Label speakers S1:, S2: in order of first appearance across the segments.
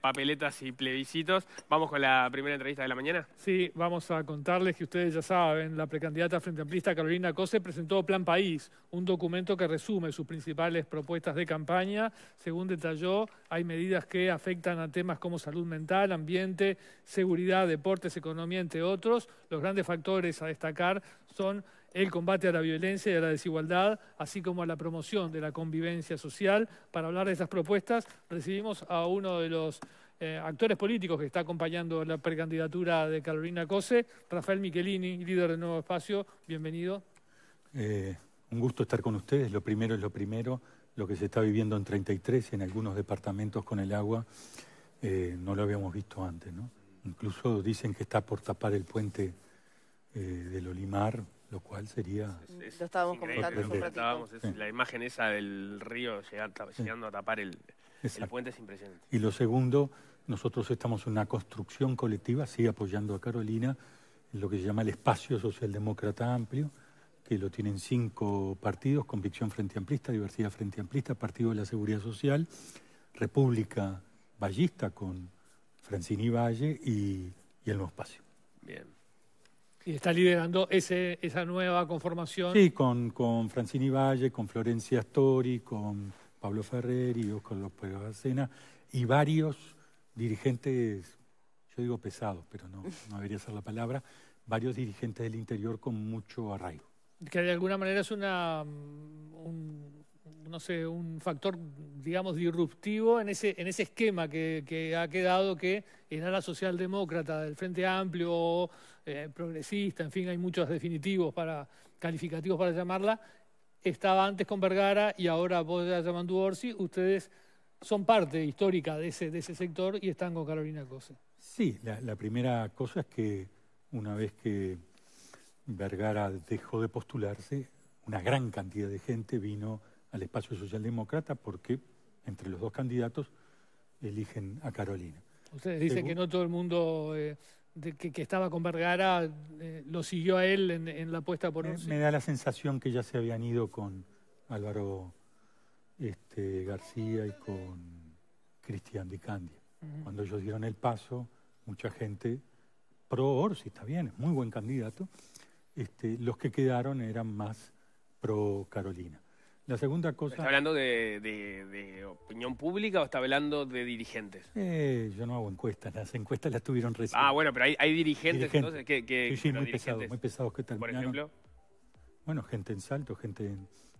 S1: papeletas y plebiscitos. Vamos con la primera entrevista de la mañana. Sí,
S2: vamos a contarles que ustedes ya saben, la precandidata Frente Amplista Carolina Cose presentó Plan País, un documento que resume sus principales propuestas de campaña. Según detalló, hay medidas que afectan a temas como salud mental, ambiente, seguridad, deportes, economía, entre otros. Los grandes factores a destacar son el combate a la violencia y a la desigualdad, así como a la promoción de la convivencia social. Para hablar de esas propuestas, recibimos a uno de los eh, actores políticos que está acompañando la precandidatura de Carolina Cose, Rafael Michelini, líder de Nuevo Espacio. Bienvenido.
S3: Eh, un gusto estar con ustedes. Lo primero es lo primero, lo que se está viviendo en 33 y en algunos departamentos con el agua, eh, no lo habíamos visto antes. ¿no? Incluso dicen que está por tapar el puente del Olimar lo cual sería...
S4: estábamos comentando La
S1: imagen esa del río llegando a tapar el, puente es impresionante.
S3: Y lo segundo, nosotros estamos en una construcción colectiva, sí, apoyando a Carolina, en lo que se llama el espacio socialdemócrata amplio, que lo tienen cinco partidos, Convicción Frente Amplista, Diversidad Frente Amplista, Partido de la Seguridad Social, República Vallista con Francini Valle y, y el Nuevo Espacio.
S1: Bien.
S2: Y está liderando ese, esa nueva conformación. Sí,
S3: con, con Francini Valle, con Florencia Astori, con Pablo Ferrer los Pueblos López Arcena y varios dirigentes, yo digo pesados, pero no, no debería ser la palabra, varios dirigentes del interior con mucho arraigo.
S2: Que de alguna manera es una, mm, no sé, un factor, digamos, disruptivo en ese, en ese esquema que, ha quedado que en la socialdemócrata del Frente Amplio eh, progresista, en fin, hay muchos definitivos para, calificativos para llamarla, estaba antes con Vergara y ahora vos la llamando Orsi, ustedes son parte histórica de ese, de ese sector y están con Carolina Cose.
S3: Sí, la primera cosa es que una vez que Vergara dejó de postularse, una gran cantidad de gente vino al espacio socialdemócrata porque entre los dos candidatos eligen a Carolina.
S2: Ustedes dicen que no todo el mundo eh, que, estaba con Vergara eh, lo siguió a él en, la apuesta por un... Me da
S3: la sensación que ya se habían ido con Álvaro este, García y con Cristian Di Cuando ellos dieron el paso, mucha gente pro Orsi, está bien, es muy buen candidato. Este, los que quedaron eran más pro Carolina. La segunda cosa... ¿Está hablando
S1: de, opinión pública o está hablando de dirigentes?
S3: Eh, yo no hago encuestas, las encuestas las tuvieron recién. Ah,
S1: bueno, pero hay, dirigentes, entonces que... sí, sí, muy pesados, muy
S3: pesados que terminaron. Por ejemplo... Bueno, gente en Salto, gente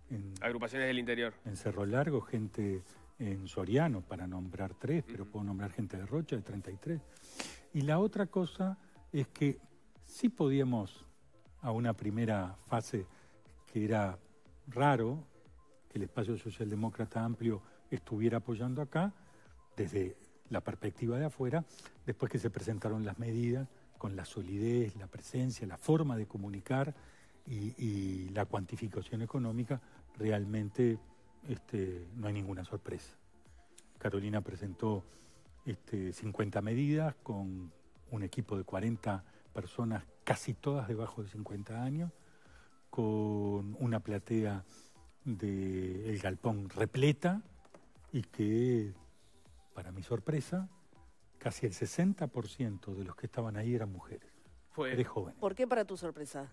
S1: en... Agrupaciones del interior. En Cerro
S3: Largo, gente en Soriano, para nombrar tres, pero puedo nombrar gente de Rocha, de 33. Y la otra cosa es que sí podíamos, a una primera fase que era raro, el espacio socialdemócrata amplio estuviera apoyando acá, desde la perspectiva de afuera, después que se presentaron las medidas, con la solidez, la presencia, la forma de comunicar y, la cuantificación económica, realmente este, no hay ninguna sorpresa. Carolina presentó 50 este, medidas con un equipo de 40 personas, casi todas debajo de 50 años, con una platea del el galpón repleta y que, para mi sorpresa, casi el 60% de los que estaban ahí eran mujeres. Fue. De jóvenes.
S4: ¿Por qué para tu sorpresa?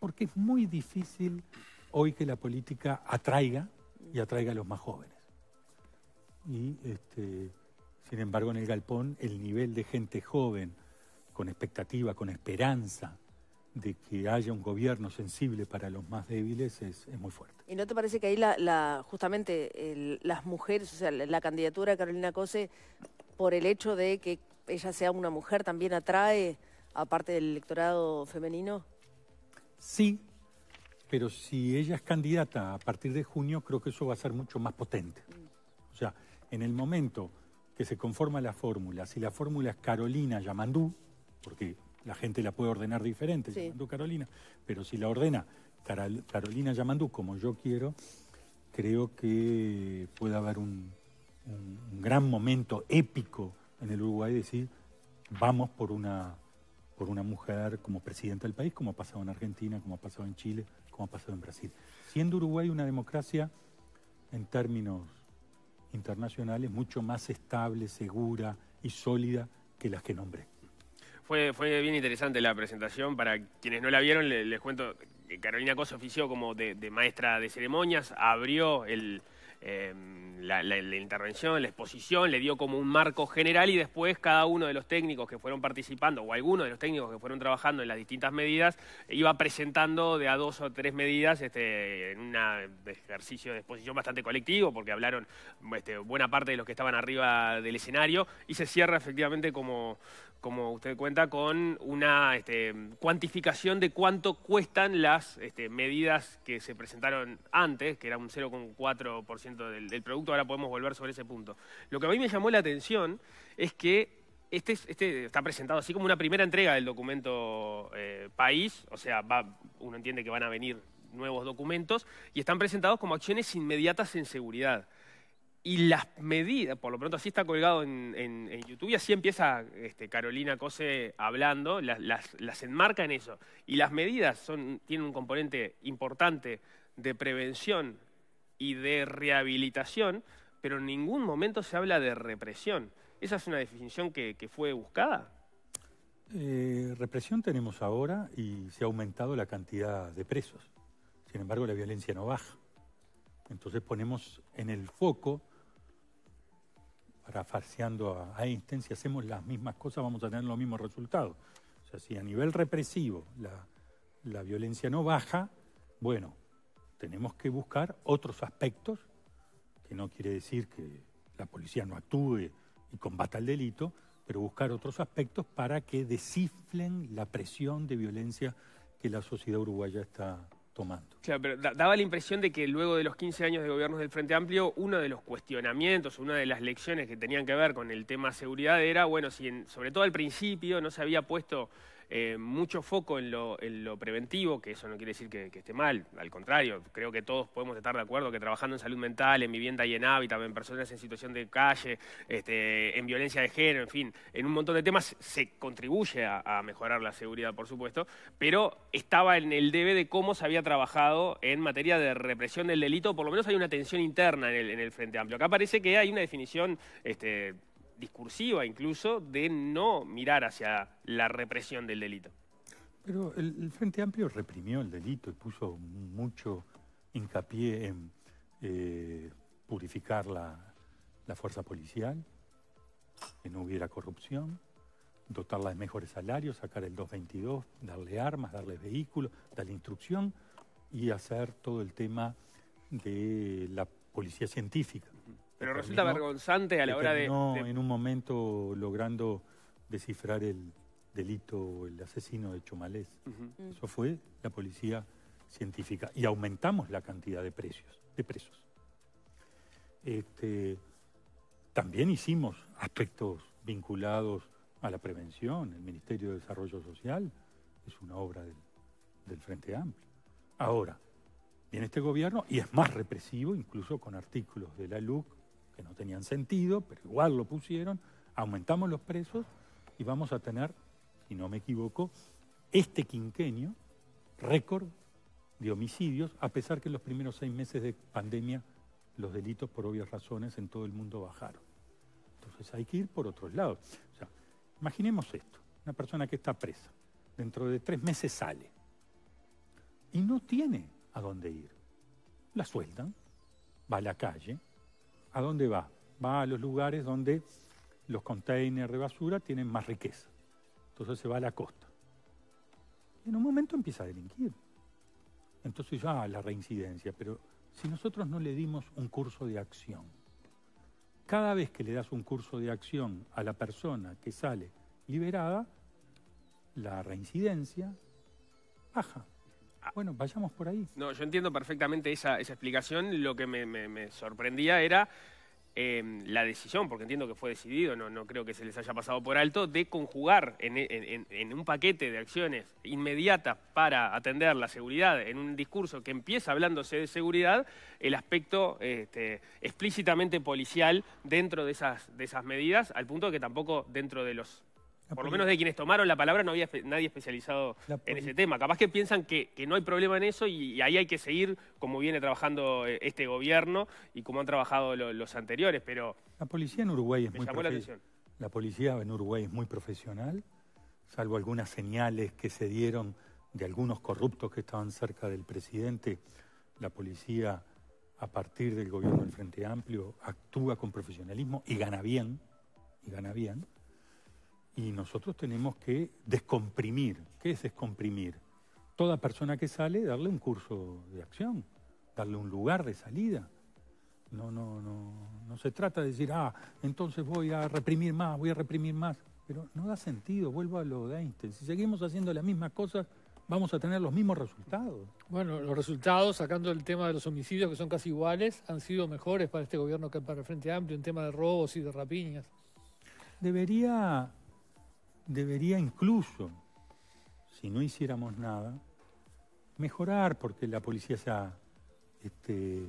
S3: Porque es muy difícil hoy que la política atraiga y atraiga a los más jóvenes. Y, este, sin embargo, en el galpón el nivel de gente joven, con expectativa, con esperanza, de que haya un gobierno sensible para los más débiles es, muy fuerte.
S4: ¿Y no te parece que ahí la, justamente las mujeres, o sea, la, candidatura de Carolina Cose, por el hecho de que ella sea una mujer, también atrae, a parte del electorado femenino?
S3: Sí, pero si ella es candidata a partir de junio, creo que eso va a ser mucho más potente. O sea, en el momento que se conforma la fórmula, si la fórmula es Carolina Yamandú, porque la gente la puede ordenar diferente, Yamandú Carolina, pero si la ordena Carolina Yamandú como yo quiero, creo que puede haber un, gran momento épico en el Uruguay, decir, vamos por una, por una mujer como presidenta del país, como ha pasado en Argentina, como ha pasado en Chile, como ha pasado en Brasil. Siendo Uruguay una democracia en términos internacionales mucho más estable, segura y sólida que las que nombré.
S1: Fue, fue bien interesante la presentación. Para quienes no la vieron, les, cuento que Carolina Cosa ofició como de, maestra de ceremonias, abrió em, la, intervención, la exposición, le dio como un marco general y después cada uno de los técnicos que fueron participando o alguno de los técnicos que fueron trabajando en las distintas medidas iba presentando de a dos o tres medidas este, en un ejercicio de exposición bastante colectivo porque hablaron este, buena parte de los que estaban arriba del escenario y se cierra efectivamente como, como usted cuenta, con una este, cuantificación de cuánto cuestan las este, medidas que se presentaron antes, que era un 0,4% del, producto, ahora podemos volver sobre ese punto. Lo que a mí me llamó la atención es que este, este está presentado así como una primera entrega del documento eh, país, o sea, uno entiende que van a venir nuevos documentos, y están presentados como acciones inmediatas en seguridad. Y las medidas, por lo pronto así está colgado en, YouTube y así empieza este, Carolina Cose hablando, las, enmarca en eso. Y las medidas son, tienen un componente importante de prevención y de rehabilitación, pero en ningún momento se habla de represión. ¿Esa es una definición que, fue buscada?
S3: Eh, represión tenemos ahora y se ha aumentado la cantidad de presos. Sin embargo, la violencia no baja. Entonces ponemos en el foco parafarseando a Einstein, si hacemos las mismas cosas vamos a tener los mismos resultados. O sea, si a nivel represivo la, violencia no baja, bueno, tenemos que buscar otros aspectos, que no quiere decir que la policía no actúe y combata el delito, pero buscar otros aspectos para que desciflen la presión de violencia que la sociedad uruguaya está
S1: Claro, pero daba la impresión de que luego de los 15 años de gobiernos del Frente Amplio, uno de los cuestionamientos, una de las lecciones que tenían que ver con el tema seguridad era, bueno, si sobre todo al principio no se había puesto eh, mucho foco en lo, preventivo, que eso no quiere decir que, esté mal, al contrario, creo que todos podemos estar de acuerdo que trabajando en salud mental, en vivienda y en hábitat, en personas en situación de calle, este, en violencia de género, en fin, en un montón de temas se contribuye a, mejorar la seguridad, por supuesto, pero estaba en el debe de cómo se había trabajado en materia de represión del delito, por lo menos hay una tensión interna en el, Frente Amplio. Acá parece que hay una definición este, discursiva incluso, de no mirar hacia la represión del delito.
S3: Pero el, Frente Amplio reprimió el delito y puso mucho hincapié en eh, purificar la, la fuerza policial, que no hubiera corrupción, dotarla de mejores salarios, sacar el 222, darle armas, darle vehículos, darle instrucción y hacer todo el tema de la policía científica.
S1: Pero resulta vergonzante a la hora de, No en
S3: un momento logrando descifrar el delito el asesino de Chomalés. Mm. Eso fue la policía científica. Y aumentamos la cantidad de, precios, de presos. Este, también hicimos aspectos vinculados a la prevención. El Ministerio de Desarrollo Social es una obra del, del Frente Amplio. Ahora, viene este gobierno y es más represivo, incluso con artículos de la LUC no tenían sentido, pero igual lo pusieron, aumentamos los presos y vamos a tener, si no me equivoco, este quinquenio récord de homicidios, a pesar que en los primeros seis meses de pandemia los delitos por obvias razones en todo el mundo bajaron. Entonces hay que ir por otros lados. imaginemos esto, una persona que está presa, dentro de tres meses sale y no tiene a dónde ir. La sueltan, va a la calle, ¿a dónde va? Va a los lugares donde los containers de basura tienen más riqueza. Entonces se va a la costa. En un momento empieza a delinquir. Entonces ya la reincidencia, pero si nosotros no le dimos un curso de acción, cada vez que le das un curso de acción a la persona que sale liberada, la reincidencia baja. Bueno, vayamos por ahí.
S1: No, yo entiendo perfectamente esa, esa explicación. Lo que me, sorprendía era em, la decisión, porque entiendo que fue decidido, no, no creo que se les haya pasado por alto, de conjugar en, en, un paquete de acciones inmediatas para atender la seguridad, en un discurso que empieza hablándose de seguridad, el aspecto este, explícitamente policial dentro de esas, de esas medidas, al punto de que tampoco dentro de los por lo menos de quienes tomaron la palabra no había nadie especializado en ese tema. Capaz que piensan que, no hay problema en eso y, ahí hay que seguir como viene trabajando eh, este gobierno y como han trabajado los anteriores, pero...
S3: La policía en Uruguay es muy policía en Uruguay es muy profesional, salvo algunas señales que se dieron de algunos corruptos que estaban cerca del presidente. La policía, a partir del gobierno del Frente Amplio, actúa con profesionalismo y gana bien, y gana bien. Y nosotros tenemos que descomprimir. ¿Qué es descomprimir? Toda persona que sale, darle un curso de acción, darle un lugar de salida. No, no, no, no se trata de decir, ah, entonces voy a reprimir más, voy a reprimir más. Pero no da sentido, vuelvo a lo de Einstein. Si seguimos haciendo las mismas cosas, vamos a tener los mismos resultados. Bueno, los resultados, sacando el tema de los homicidios, que son casi iguales,
S2: han sido mejores para este gobierno que para el Frente Amplio en tema de robos y de rapiñas.
S3: Debería debería incluso, si no hiciéramos nada, mejorar porque la policía se ha este,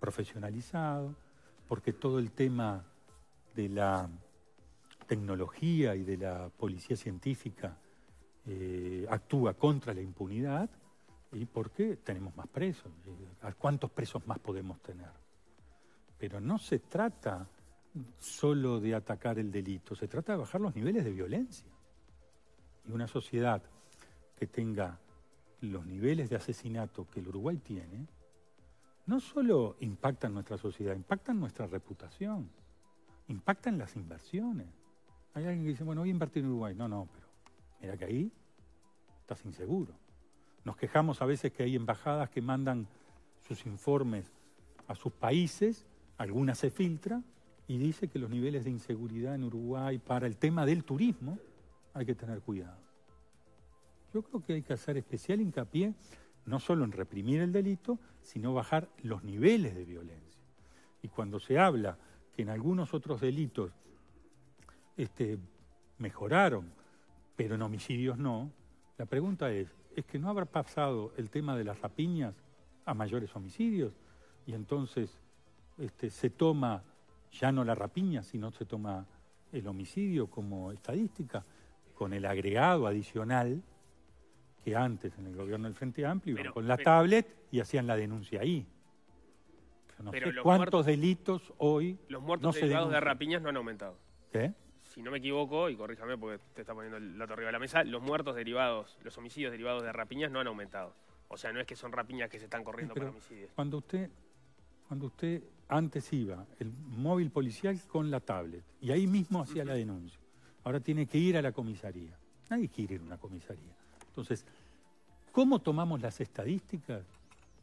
S3: profesionalizado, porque todo el tema de la tecnología y de la policía científica eh, actúa contra la impunidad y porque tenemos más presos. Eh, cuántos presos más podemos tener? Pero no se trata solo de atacar el delito, se trata de bajar los niveles de violencia. Y una sociedad que tenga los niveles de asesinato que el Uruguay tiene, no solo impactan nuestra sociedad, impactan nuestra reputación, impactan las inversiones. Hay alguien que dice, bueno, voy a invertir en Uruguay. No, no, pero mira que ahí estás inseguro. Nos quejamos a veces que hay embajadas que mandan sus informes a sus países, algunas se filtra, y dice que los niveles de inseguridad en Uruguay para el tema del turismo hay que tener cuidado. Yo creo que hay que hacer especial hincapié no solo en reprimir el delito, sino bajar los niveles de violencia. Y cuando se habla que en algunos otros delitos este, mejoraron, pero en homicidios no, la pregunta es, ¿es que no habrá pasado el tema de las rapiñas a mayores homicidios? Y entonces este, se toma ya no la rapiña, si no se toma el homicidio como estadística, con el agregado adicional que antes en el gobierno del Frente Amplio con la tablet y hacían la denuncia ahí.
S1: Pero cuántos
S3: delitos hoy. Los muertos derivados de
S1: rapiñas no han aumentado. ¿Qué? Si no me equivoco, y corríjame porque te está poniendo el dato arriba de la mesa, los muertos derivados, los homicidios derivados de rapiñas no han aumentado. O sea, no es que son rapiñas que se están corriendo por para homicidios.
S3: Cuando usted, cuando usted antes iba el móvil policial con la tablet y ahí mismo hacía la denuncia. Ahora tiene que ir a la comisaría. Nadie quiere ir a una comisaría. Entonces, ¿cómo tomamos las estadísticas?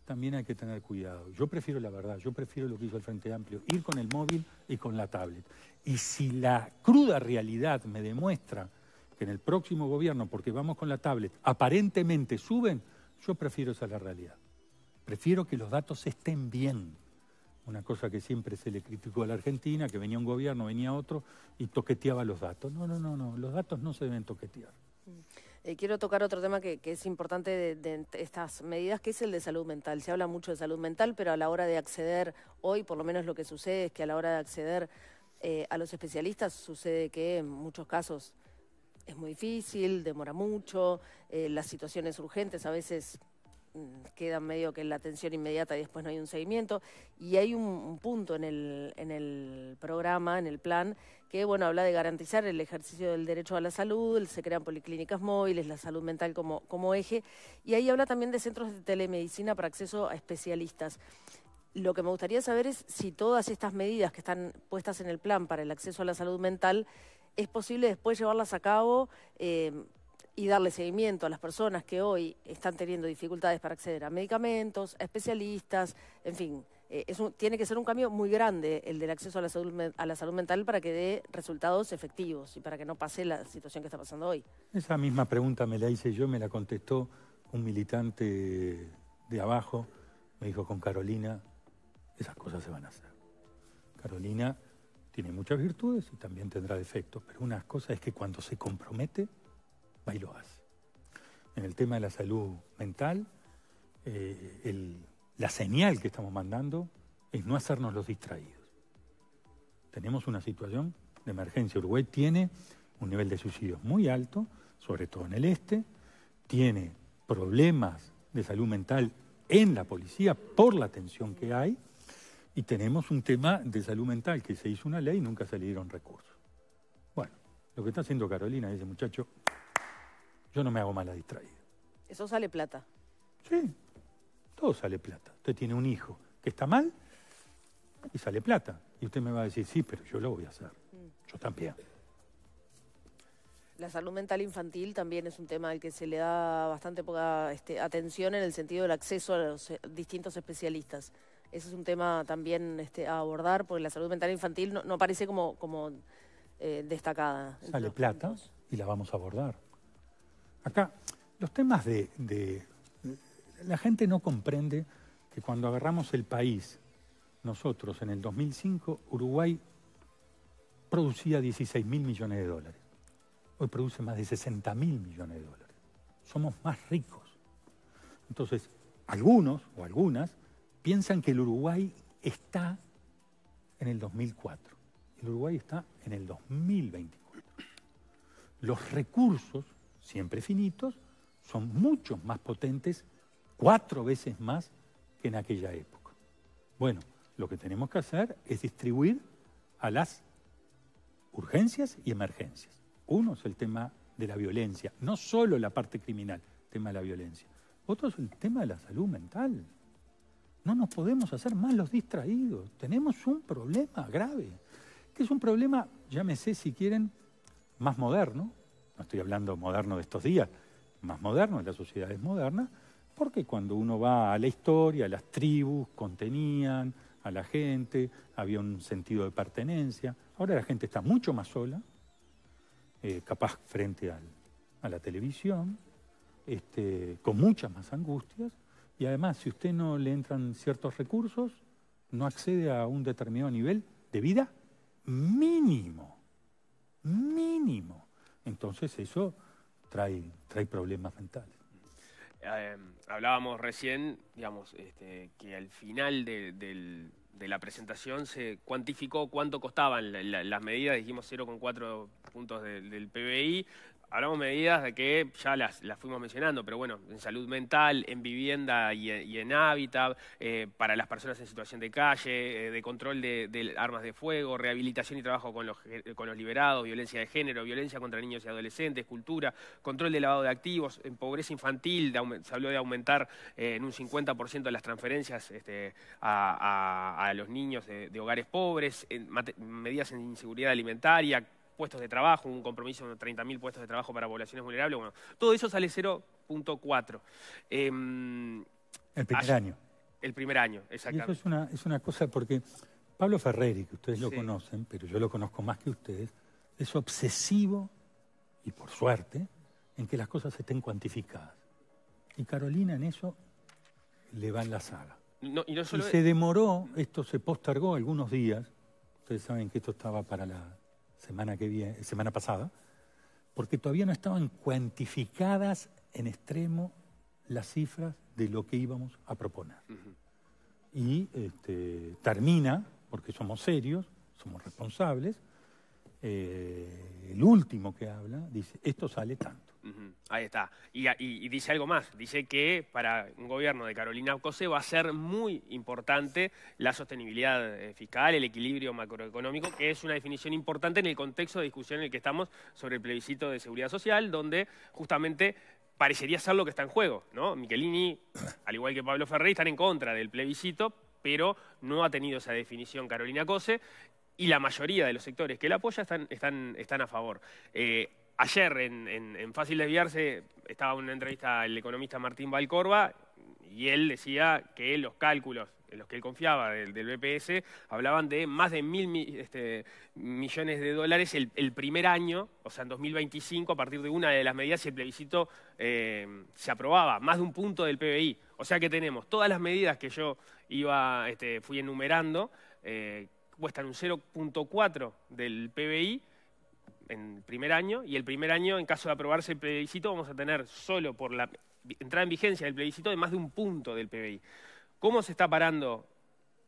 S3: También hay que tener cuidado. Yo prefiero la verdad, yo prefiero lo que hizo el Frente Amplio, ir con el móvil y con la tablet. Y si la cruda realidad me demuestra que en el próximo gobierno, porque vamos con la tablet, aparentemente suben, yo prefiero esa la realidad. Prefiero que los datos estén bien una cosa que siempre se le criticó a la Argentina, que venía un gobierno, venía otro y toqueteaba los datos. No, no, no, no, los datos no se deben toquetear. Mm.
S4: Eh, quiero tocar otro tema que, es importante de, estas medidas, que es el de salud mental. Se habla mucho de salud mental, pero a la hora de acceder, hoy por lo menos lo que sucede es que a la hora de acceder eh, a los especialistas sucede que en muchos casos es muy difícil, demora mucho, eh, las situaciones urgentes a veces Mm, quedan medio que la atención inmediata y después no hay un seguimiento. Y hay un, punto en el, en el programa, en el plan, que bueno, habla de garantizar el ejercicio del derecho a la salud, se crean policlínicas móviles, la salud mental como, como eje, y ahí habla también de centros de telemedicina para acceso a especialistas. Lo que me gustaría saber es si todas estas medidas que están puestas en el plan para el acceso a la salud mental es posible después llevarlas a cabo. Eh, y darle seguimiento a las personas que hoy están teniendo dificultades para acceder a medicamentos, a especialistas, en fin, eh, tiene que ser un cambio muy grande el del acceso a la, salud, a la salud mental para que dé resultados efectivos y para que no pase la situación que está pasando hoy.
S3: Esa misma pregunta me la hice yo, me la contestó un militante de abajo, me dijo con Carolina, esas cosas se van a hacer. Carolina tiene muchas virtudes y también tendrá defectos, pero una cosa es que cuando se compromete y lo hace En el tema de la salud mental, eh, la señal que estamos mandando es no hacernos los distraídos. Tenemos una situación de emergencia. Uruguay tiene un nivel de suicidios muy alto, sobre todo en el este, tiene problemas de salud mental en la policía por la tensión que hay, y tenemos un tema de salud mental que se hizo una ley y nunca salieron recursos. Bueno, lo que está haciendo Carolina, ese muchacho, yo no me hago mala distraída.
S4: Eso sale plata. Sí,
S3: todo sale plata. Usted tiene un hijo que está mal y sale plata. Y usted me va a decir, sí, pero yo lo voy a hacer. Mm. Yo también.
S4: La salud mental infantil también es un tema al que se le da bastante poca este, atención en el sentido del acceso a los eh, distintos especialistas. Ese es un tema también este, a abordar, porque la salud mental infantil no, parece aparece como, eh, destacada.
S3: Sale plata y la vamos a abordar. Acá, los temas de, La gente no comprende que cuando agarramos el país, nosotros en el 2005, Uruguay producía 16 mil millones de dólares. Hoy produce más de 60 mil millones de dólares. Somos más ricos. Entonces, algunos o algunas piensan que el Uruguay está en el 2004. El Uruguay está en el 2024. Los recursos siempre finitos, son muchos más potentes, cuatro veces más que en aquella época. Bueno, lo que tenemos que hacer es distribuir a las urgencias y emergencias. Uno es el tema de la violencia, no solo la parte criminal, el tema de la violencia. Otro es el tema de la salud mental. No nos podemos hacer más los distraídos. Tenemos un problema grave, que es un problema, llámese si quieren, más moderno, no estoy hablando moderno de estos días, más moderno, de las sociedades modernas, porque cuando uno va a la historia, las tribus contenían a la gente, había un sentido de pertenencia. Ahora la gente está mucho más sola, eh, capaz frente a la televisión, este, con muchas más angustias, y además si usted no le entran ciertos recursos, no accede a un determinado nivel de vida mínimo, mínimo entonces eso trae, trae problemas mentales.
S1: Em, hablábamos recién, digamos, este, que al final de, la presentación se cuantificó cuánto costaban las medidas, dijimos 0,4 puntos del PBI, hablamos medidas de que ya las, las, fuimos mencionando, pero bueno, en salud mental, en vivienda y, en hábitat, eh, para las personas en situación de calle, eh, de control de, armas de fuego, rehabilitación y trabajo con los, con los liberados, violencia de género, violencia contra niños y adolescentes, cultura, control de lavado de activos, en pobreza infantil, se habló de aumentar eh, en un 50% las transferencias este, a, a, los niños de, hogares pobres, medidas en inseguridad alimentaria, puestos de trabajo, un compromiso de 30.000 puestos de trabajo para poblaciones vulnerables. Bueno, todo eso sale 0.4. Em,
S3: el primer año.
S1: El primer año, exactamente. Y eso es
S3: una, es una cosa porque Pablo Ferreri, que ustedes lo conocen, pero yo lo conozco más que ustedes, es obsesivo, y por suerte, en que las cosas estén cuantificadas. Y Carolina en eso le va en la saga.
S1: y, y, se
S3: demoró, esto se postergó algunos días. Ustedes saben que esto estaba para la semana, que viene, semana pasada, porque todavía no estaban cuantificadas en extremo las cifras de lo que íbamos a proponer. Y este, termina, porque somos serios, somos responsables, eh, el último que habla dice, esto sale tanto.
S1: Ahí está. Y, dice algo más. Dice que para un gobierno de Carolina Cose va a ser muy importante la sostenibilidad eh, fiscal, el equilibrio macroeconómico, que es una definición importante en el contexto de discusión en el que estamos sobre el plebiscito de seguridad social, donde justamente parecería ser lo que está en juego. ¿no? Michelini, al igual que Pablo Ferrey, están en contra del plebiscito, pero no ha tenido esa definición Carolina Cose. Y la mayoría de los sectores que la apoya están, a favor. Eh, Ayer en, Fácil Desviarse estaba una entrevista el economista Martín Valcorba y él decía que los cálculos en los que él confiaba del, BPS hablaban de más de mil este, millones de dólares el, primer año, o sea, en 2025, a partir de una de las medidas, y el plebiscito eh, se aprobaba, más de un punto del PBI. O sea que tenemos todas las medidas que yo iba, este, fui enumerando, eh, cuestan un 0.4 del PBI en el primer año y el primer año, en caso de aprobarse el plebiscito, vamos a tener solo por la entrada en vigencia del plebiscito de más de un punto del PBI. ¿Cómo se está parando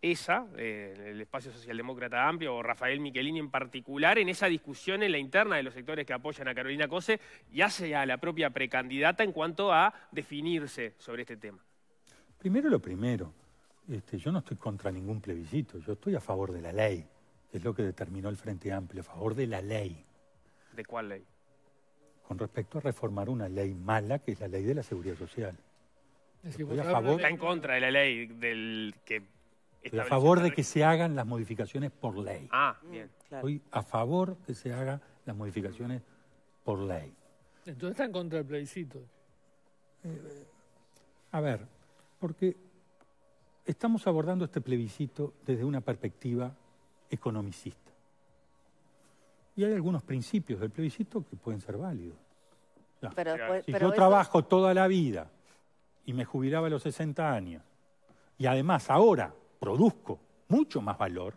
S1: esa, eh, el espacio socialdemócrata amplio, o Rafael Michelini en particular, en esa discusión en la interna de los sectores que apoyan a Carolina Cose y hace la propia precandidata en cuanto a definirse sobre este tema?
S3: Primero lo primero, este, yo no estoy contra ningún plebiscito, yo estoy a favor de la ley, es lo que determinó el Frente Amplio, a favor de la ley. ¿De cuál ley? Con respecto a reformar una ley mala, que es la ley de la seguridad social.
S1: a favor... Está en contra de la ley del que... a favor de
S3: que se hagan las modificaciones por ley.
S1: Ah, bien. Estoy
S3: a favor que se hagan las modificaciones por ley.
S2: Entonces está en contra del plebiscito. Eh,
S3: a ver, porque estamos abordando este plebiscito desde una perspectiva economicista. Y hay algunos principios del plebiscito que pueden ser válidos.
S4: si yo trabajo
S3: toda la vida y me jubilaba a los 60 años, y además ahora produzco mucho más valor,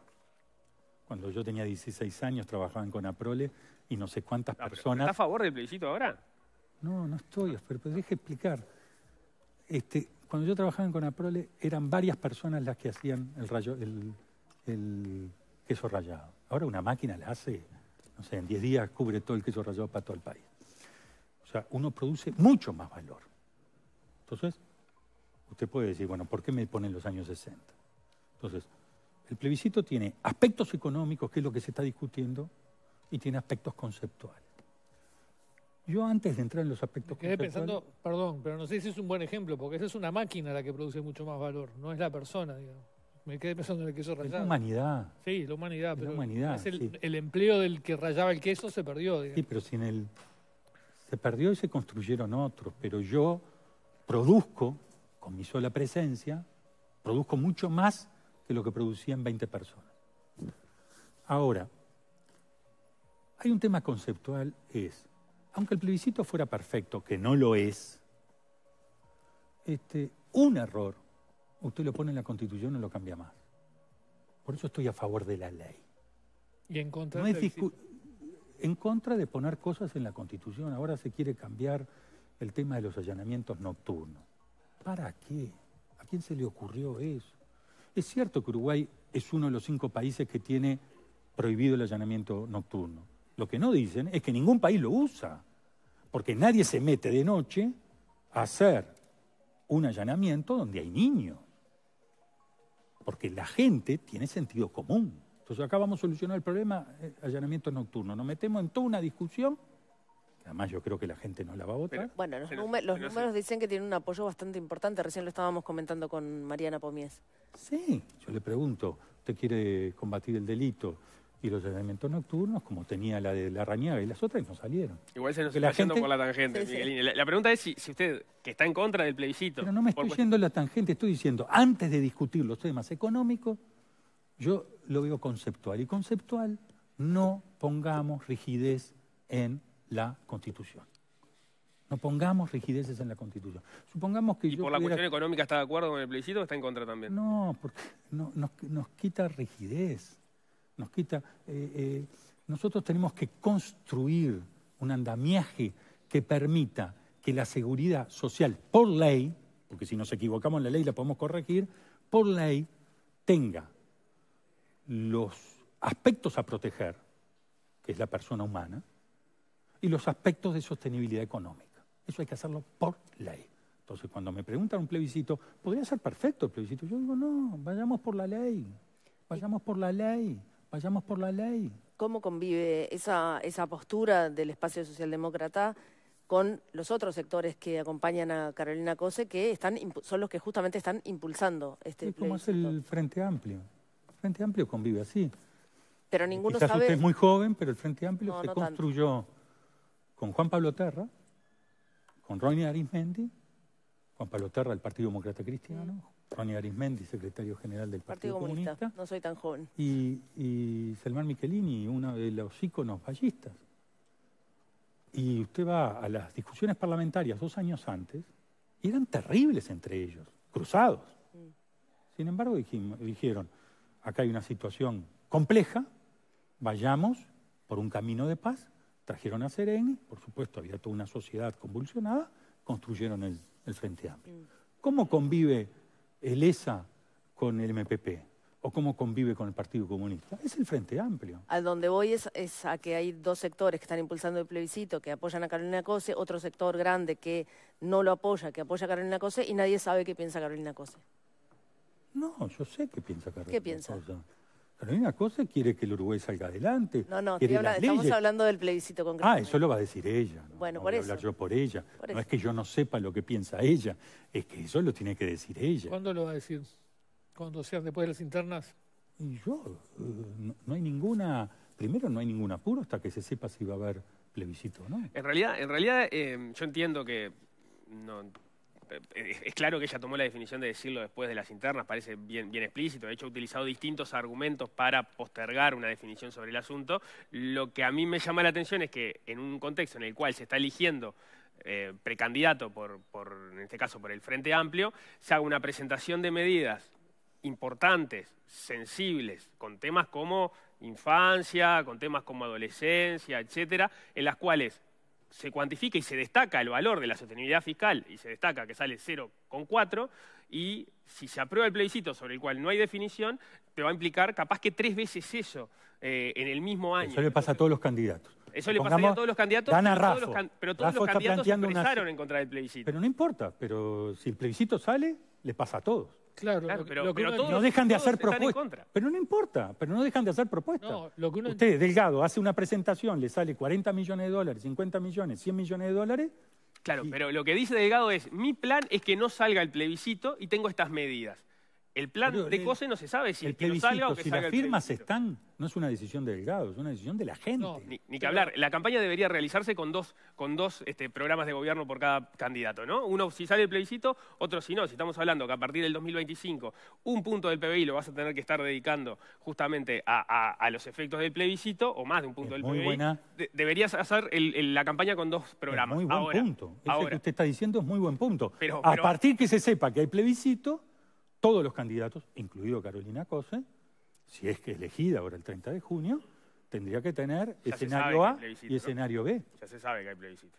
S3: cuando yo tenía 16 años trabajaban con Aprole y no sé cuántas ah, personas... ¿Está a favor del plebiscito ahora? No, no estoy, pero, pero pues deje explicar. Este, cuando yo trabajaba con Aprole eran varias personas las que hacían el, rayo, el, queso rayado. Ahora una máquina la hace no sé, en 10 días cubre todo el queso rallado para todo el país. O sea, uno produce mucho más valor. Entonces, usted puede decir, bueno, ¿por qué me ponen los años 60? Entonces, el plebiscito tiene aspectos económicos, que es lo que se está discutiendo, y tiene aspectos conceptuales. Yo antes de entrar en los aspectos conceptuales... quedé pensando,
S2: perdón, pero no sé si es un buen ejemplo, porque esa es una máquina la que produce mucho más valor, no es la persona, digamos. Me quedé pensando en el queso rayado la humanidad. Sí, la humanidad. pero el, empleo del que rayaba el queso se perdió.
S3: Sí, pero sin él Se perdió y se construyeron otros. Pero yo produzco, con mi sola presencia, produzco mucho más que lo que producían 20 personas. Ahora, hay un tema conceptual, es, aunque el plebiscito fuera perfecto, que no lo es, este, un error Usted lo pone en la Constitución, no lo cambia más. Por eso estoy a favor de la ley.
S2: ¿Y en contra de
S3: En contra de poner cosas en la Constitución. Ahora se quiere cambiar el tema de los allanamientos nocturnos. ¿Para qué? ¿A quién se le ocurrió eso? Es cierto que Uruguay es uno de los cinco países que tiene prohibido el allanamiento nocturno. Lo que no dicen es que ningún país lo usa, porque nadie se mete de noche a hacer un allanamiento donde hay niños porque la gente tiene sentido común. Entonces acá vamos a solucionar el problema, eh, allanamiento nocturno. Nos metemos en toda una discusión, que además yo creo que la gente no la va a votar.
S4: bueno, los, números dicen que tienen un apoyo bastante importante, recién lo estábamos comentando con Mariana Pomies. Sí,
S3: yo le pregunto, ¿usted quiere combatir el delito? y los elementos nocturnos, como tenía la de la rañaga y las otras, y no salieron.
S1: Igual se nos está yendo por la tangente, Miguelín. La, pregunta es si, usted, que está en contra del plebiscito... Pero no me estoy por...
S3: yendo la tangente, estoy diciendo, antes de discutir los temas económicos, yo lo veo conceptual. Y conceptual, no pongamos rigidez en la Constitución. No pongamos rigideces en la Constitución. Supongamos que ¿Y por la cuestión
S1: económica está de acuerdo con el plebiscito o está en contra también?
S3: No, porque no, nos quita rigidez nos quita. Eh, eh, nosotros tenemos que construir un andamiaje que permita que la seguridad social por ley, porque si nos equivocamos en la ley la podemos corregir, por ley tenga los aspectos a proteger, que es la persona humana, y los aspectos de sostenibilidad económica. Eso hay que hacerlo por ley. Entonces, cuando me preguntan un plebiscito, podría ser perfecto el plebiscito. Yo digo, no, vayamos por la ley, vayamos por la ley. Vayamos por la ley.
S4: ¿Cómo convive esa, postura del espacio socialdemócrata con los otros sectores que acompañan a Carolina Cose, que están, son los que justamente están impulsando este ¿Y cómo es
S3: el Frente Amplio? El Frente Amplio convive así.
S4: Pero ninguno usted es muy
S3: joven, pero el Frente Amplio se construyó con Juan Pablo Terra, con Ronnie Arismendi, Juan Pablo Terra, el Partido Demócrata Cristiano, Ronnie Arismendi, secretario general del Partido,
S4: Comunista. No soy tan joven.
S3: Y, Selmar Michelini, uno de los íconos vallistas. Y usted va a las discusiones parlamentarias dos años antes, y eran terribles entre ellos, cruzados.
S4: Mm.
S3: Sin embargo, dijeron, acá hay una situación compleja, vayamos por un camino de paz. Trajeron a Sereni, por supuesto, había toda una sociedad convulsionada, construyeron el, Frente Amplio. Mm. ¿Cómo convive el ESA con el MPP o cómo convive con el Partido Comunista. Es el Frente Amplio.
S4: A donde voy es, a que hay dos sectores que están impulsando el plebiscito, que apoyan a Carolina Cose, otro sector grande que no lo apoya, que apoya a Carolina Cose, y nadie sabe qué piensa Carolina Cose.
S3: No, yo sé qué piensa
S4: Carolina ¿Qué piensa?
S3: La una cosa quiere que el Uruguay salga adelante. No, no, estamos hablando
S4: del plebiscito concreto. Ah, eso
S3: lo va a decir ella.
S4: Bueno, por voy A hablar yo
S3: por ella. no es que yo no sepa lo que piensa ella, es que eso lo tiene que decir ella. ¿Cuándo lo va a decir?
S2: ¿Cuándo sean después de las internas?
S3: Y yo, eh, no, hay ninguna, primero no hay ningún apuro hasta que se sepa si va a haber plebiscito o no.
S1: En realidad, en realidad eh, yo entiendo que no eh, es claro que ella tomó la definición de decirlo después de las internas, parece bien, explícito. De hecho, ha utilizado distintos argumentos para postergar una definición sobre el asunto. Lo que a mí me llama la atención es que en un contexto en el cual se está eligiendo eh, precandidato, por, en este caso por el Frente Amplio, se haga una presentación de medidas importantes, sensibles, con temas como infancia, con temas como adolescencia, etcétera, en las cuales se cuantifica y se destaca el valor de la sostenibilidad fiscal y se destaca que sale 0,4 y si se aprueba el plebiscito sobre el cual no hay definición, te va a implicar capaz que tres veces eso eh, en el mismo año. Eso le
S3: pasa a todos los candidatos.
S1: Eso le pasa a todos los candidatos, pero todos los candidatos en contra del plebiscito.
S3: Pero no importa, pero si el plebiscito sale, le pasa a todos.
S1: Claro, claro pero, no dejan de hacer propuestas.
S3: Pero no importa, pero no dejan de hacer propuestas.
S1: Usted,
S3: Delgado, hace una presentación, le sale 40 millones de dólares, 50 millones, 100 millones de dólares.
S1: Claro, pero lo que dice Delgado es, mi plan es que no salga el plebiscito y tengo estas medidas. El plan de COSE no se sabe si el, que salga si las firmas
S3: están, no es una decisión del Delgado, es una decisión de la gente.
S1: ni, que hablar. La campaña debería realizarse con dos, con dos este, programas de gobierno por cada candidato, ¿no? Uno si sale el plebiscito, otro si no. Si estamos hablando que a partir del 2025 un punto del PBI lo vas a tener que estar dedicando justamente a, los efectos del plebiscito, o más de un punto del muy PBI, buena. deberías hacer la campaña con dos programas. muy buen punto. Ahora. que
S3: usted está diciendo es muy buen punto. Pero, a partir que se sepa que hay plebiscito todos los candidatos, incluido Carolina Cose, si es que es elegida ahora el 30 de junio, tendría que tener escenario A y escenario B.
S1: Ya se sabe que hay plebiscito.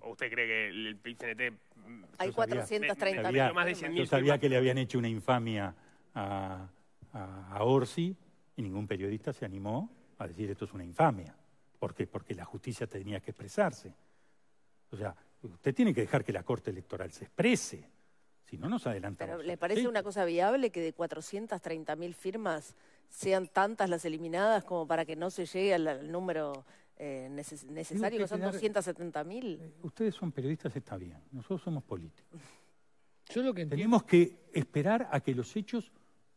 S1: ¿O usted cree que el PCT? Hay 430 mm, más de 100 Yo sabía que le
S3: habían hecho una infamia a, a, a, Orsi y ningún periodista se animó a decir esto es una infamia. ¿Por Porque la justicia tenía que expresarse. O sea, usted tiene que dejar que la Corte Electoral se exprese. Si no, nos adelantamos. Pero ¿le parece
S4: una cosa viable que de 430.000 firmas sean tantas las eliminadas como para que no se llegue al, número eh, necesario, que son 270.000? Eh,
S3: ustedes son periodistas, está bien. Nosotros somos políticos. Yo lo que Tenemos que esperar a que los hechos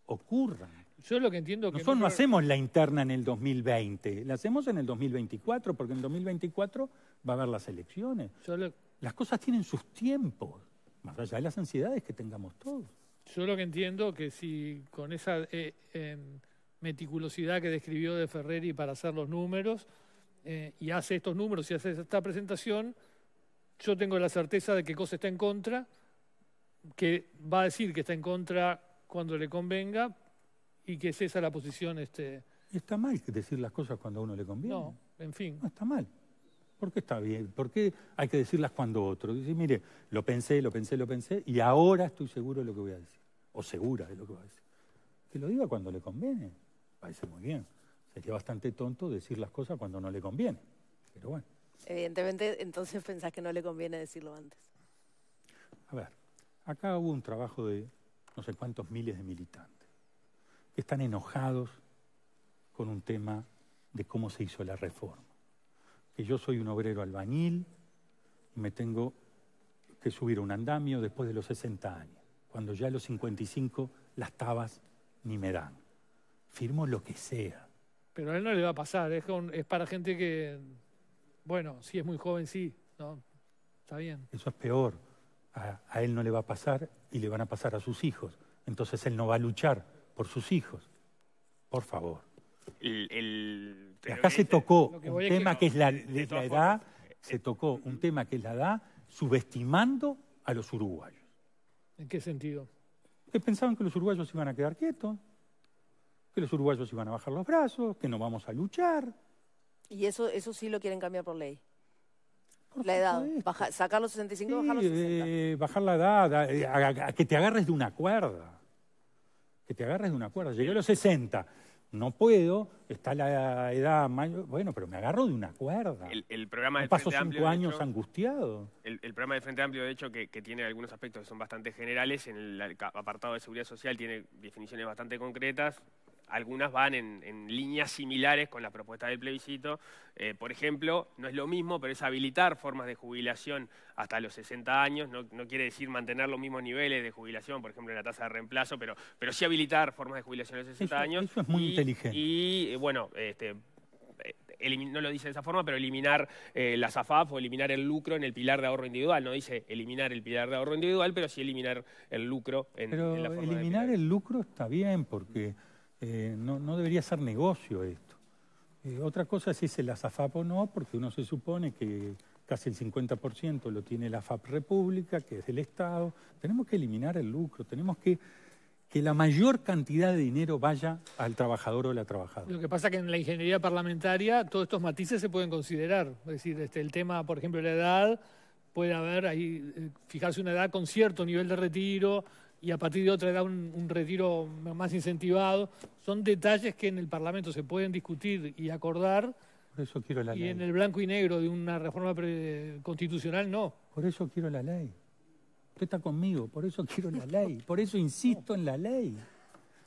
S3: ocurran.
S2: Yo lo que entiendo que... Nosotros no, hacemos
S3: la interna en el 2020, la hacemos en el 2024, porque en el 2024 va a haber las elecciones. Las cosas tienen sus tiempos más allá de las ansiedades que tengamos
S2: todos. Yo lo que entiendo que si con esa eh, em, meticulosidad que describió de Ferreri para hacer los números, eh, y hace estos números y hace esta presentación, yo tengo la certeza de que Cosa está en contra, que va a decir que está en contra cuando le convenga y que es esa la posición. Este...
S3: Está mal que decir las cosas cuando a uno le conviene. No, en
S2: fin. No está mal.
S3: ¿Por qué está bien? ¿Por qué hay que decirlas cuando otro? Dice, mire, lo pensé, lo pensé, lo pensé, y ahora estoy seguro de lo que voy a decir. O segura de lo que voy a decir. Que lo diga cuando le conviene. Parece muy bien. Sería bastante tonto decir las cosas cuando no le conviene. Pero bueno.
S4: Evidentemente, entonces pensás que no le conviene decirlo antes.
S3: A ver, acá hubo un trabajo de no sé cuántos miles de militantes que están enojados con un tema de cómo se hizo la reforma que yo soy un obrero albañil y me tengo que subir a un andamio después de los 60 años, cuando ya a los 55 las tabas ni me dan. Firmo lo que sea.
S2: Pero a él no le va a pasar, es, para gente que, bueno, si es muy joven, sí, ¿no? Está bien.
S3: Eso es peor. a él no le va a pasar y le van a pasar a sus hijos. Entonces él no va a luchar por sus hijos. Por favor
S1: el,
S3: acá se tocó un tema que, es la, edad, se tocó un tema que es la edad, subestimando a los uruguayos. ¿En qué sentido? Que pensaban que los uruguayos iban a quedar quietos, que los uruguayos iban a bajar los brazos, que no vamos a luchar.
S4: Y eso, eso sí lo quieren cambiar por ley. la edad, sacar los 65, sí, bajar los
S3: 60. Eh, bajar la edad, eh, a, que te agarres de una cuerda que te agarres de una cuerda. Llegué a los 60, no puedo, está la edad mayor, bueno, pero me agarro de una cuerda.
S1: El, programa de Frente Amplio, años
S3: angustiado.
S1: El, programa de Frente Amplio, de hecho, que, tiene algunos aspectos que son bastante generales, en el apartado de seguridad social tiene definiciones bastante concretas, algunas van en, líneas similares con la propuesta del plebiscito. Eh, por ejemplo, no es lo mismo, pero es habilitar formas de jubilación hasta los 60 años. No, quiere decir mantener los mismos niveles de jubilación, por ejemplo, en la tasa de reemplazo, pero, sí habilitar formas de jubilación a los 60 años. Eso es muy inteligente. Y eh, bueno, este, eh, no lo dice de esa forma, pero eliminar la SAFAF o eliminar el lucro en el pilar de ahorro individual. No dice eliminar el pilar de ahorro individual, pero sí eliminar el lucro en, pero en la forma eliminar
S3: el lucro está bien, porque eh, no, debería ser negocio esto. Eh, otra cosa es si es el o no, porque uno se supone que casi el 50% lo tiene la AFAP República, que es el Estado. Tenemos que eliminar el lucro, tenemos que que la mayor cantidad de dinero vaya al trabajador o la trabajadora.
S2: Lo que pasa es que en la ingeniería parlamentaria todos estos matices se pueden considerar. Es decir, este, el tema, por ejemplo, la edad, puede haber ahí, eh, fijarse una edad con cierto nivel de retiro, y a partir de otra edad un, retiro más incentivado. Son detalles que en el Parlamento se pueden discutir y acordar. Por eso quiero la ley. y en el blanco y negro de una reforma constitucional no.
S3: Por eso quiero la ley. Usted está conmigo, por eso quiero la ley. Por eso insisto en la ley.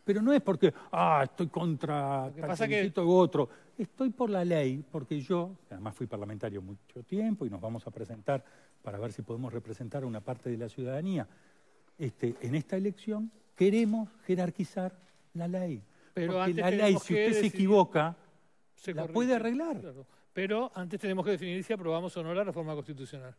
S3: Pero no es porque, ah, estoy contra que pasa que... otro. Estoy por la ley, porque yo, además fui parlamentario mucho tiempo y nos vamos a presentar para ver si podemos representar a una parte de la ciudadanía. Este, en esta elección queremos jerarquizar la ley. Pero porque la ley, si usted se equivoca,
S2: se la puede arreglar. Pero antes tenemos que definir si aprobamos o no la reforma constitucional.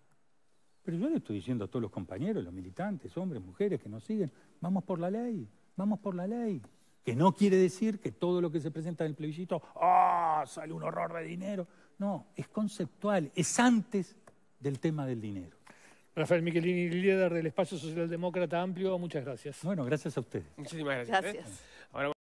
S3: Pero yo le estoy diciendo a todos los compañeros, los militantes, hombres, mujeres que nos siguen, vamos por la ley, vamos por la ley. Que no quiere decir que todo lo que se presenta en el plebiscito, ¡ah! sale un horror de dinero. No, es conceptual, es antes del tema del dinero. Rafael Michelini, líder del Espacio Socialdemócrata Amplio, muchas gracias. Bueno, gracias a usted. Muchísimas
S1: gracias. ¿eh? Gracias.